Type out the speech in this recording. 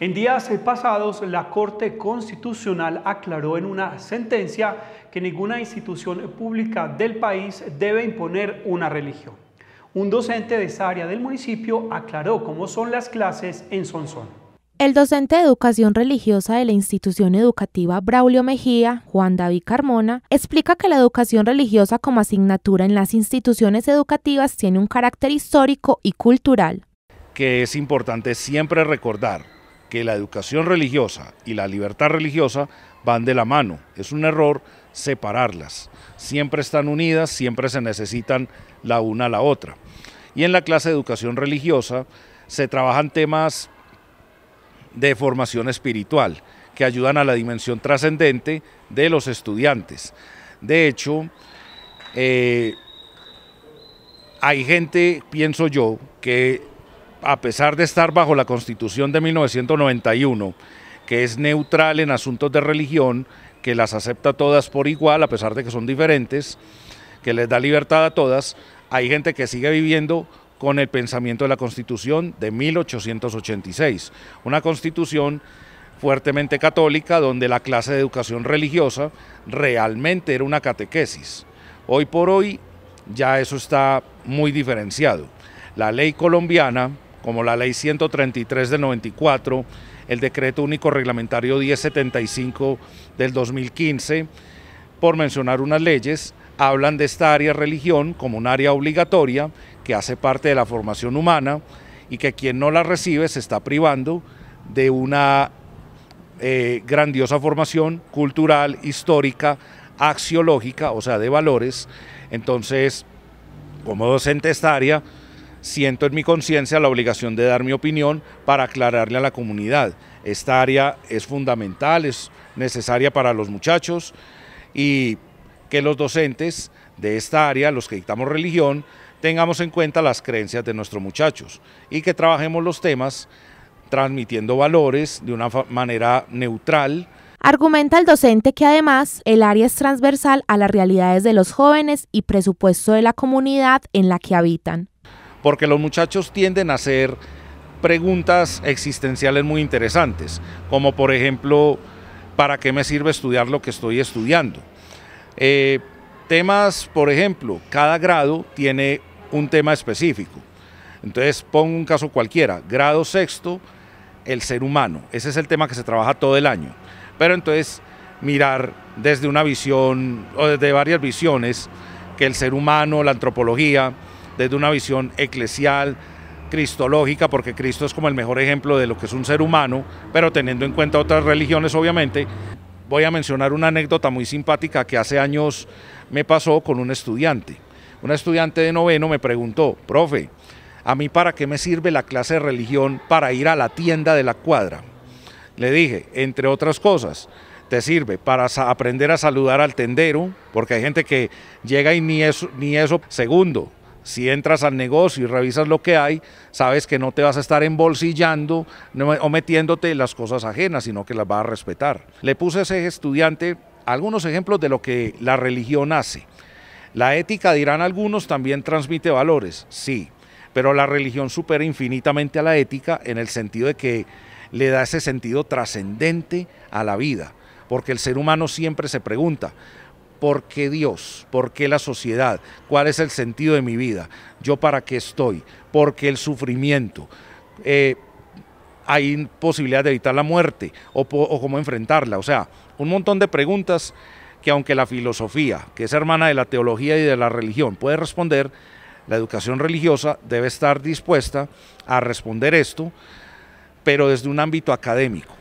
En días pasados, la Corte Constitucional aclaró en una sentencia que ninguna institución pública del país debe imponer una religión. Un docente de esa área del municipio aclaró cómo son las clases en Sonsón. El docente de educación religiosa de la institución educativa Braulio Mejía, Juan David Carmona, explica que la educación religiosa como asignatura en las instituciones educativas tiene un carácter histórico y cultural. Que es importante siempre recordar que la educación religiosa y la libertad religiosa van de la mano. Es un error separarlas. Siempre están unidas, siempre se necesitan la una a la otra. Y en la clase de educación religiosa se trabajan temas de formación espiritual que ayudan a la dimensión trascendente de los estudiantes. De hecho, eh, hay gente, pienso yo, que a pesar de estar bajo la Constitución de 1991, que es neutral en asuntos de religión, que las acepta todas por igual, a pesar de que son diferentes, que les da libertad a todas, hay gente que sigue viviendo con el pensamiento de la Constitución de 1886, una Constitución fuertemente católica donde la clase de educación religiosa realmente era una catequesis. Hoy por hoy ya eso está muy diferenciado. La ley colombiana como la Ley 133 del 94, el Decreto Único Reglamentario 1075 del 2015, por mencionar unas leyes, hablan de esta área religión como un área obligatoria que hace parte de la formación humana y que quien no la recibe se está privando de una eh, grandiosa formación cultural, histórica, axiológica, o sea, de valores. Entonces, como docente de esta área, siento en mi conciencia la obligación de dar mi opinión para aclararle a la comunidad. Esta área es fundamental, es necesaria para los muchachos y que los docentes de esta área, los que dictamos religión, tengamos en cuenta las creencias de nuestros muchachos y que trabajemos los temas transmitiendo valores de una manera neutral, Argumenta el docente que además el área es transversal a las realidades de los jóvenes y presupuesto de la comunidad en la que habitan porque los muchachos tienden a hacer preguntas existenciales muy interesantes, como por ejemplo, ¿para qué me sirve estudiar lo que estoy estudiando? Eh, temas, por ejemplo, cada grado tiene un tema específico. Entonces, pongo un caso cualquiera, grado sexto, el ser humano. Ese es el tema que se trabaja todo el año. Pero entonces, mirar desde una visión o desde varias visiones que el ser humano, la antropología, desde una visión eclesial, cristológica, porque Cristo es como el mejor ejemplo de lo que es un ser humano, pero teniendo en cuenta otras religiones, obviamente. Voy a mencionar una anécdota muy simpática que hace años me pasó con un estudiante. Un estudiante de noveno me preguntó, profe, ¿a mí para qué me sirve la clase de religión para ir a la tienda de la cuadra? Le dije, entre otras cosas, te sirve para aprender a saludar al tendero, porque hay gente que llega y ni eso, ni eso. Segundo, si entras al negocio y revisas lo que hay, sabes que no te vas a estar embolsillando o metiéndote las cosas ajenas, sino que las vas a respetar. Le puse a ese estudiante algunos ejemplos de lo que la religión hace. La ética, dirán algunos, también transmite valores, sí, pero la religión supera infinitamente a la ética en el sentido de que le da ese sentido trascendente a la vida, porque el ser humano siempre se pregunta, ¿Por qué Dios? ¿Por qué la sociedad? ¿Cuál es el sentido de mi vida? ¿Yo para qué estoy? ¿Por qué el sufrimiento? Eh, ¿Hay posibilidad de evitar la muerte? ¿O cómo enfrentarla? O sea, un montón de preguntas que aunque la filosofía, que es hermana de la teología y de la religión, puede responder, la educación religiosa debe estar dispuesta a responder esto, pero desde un ámbito académico.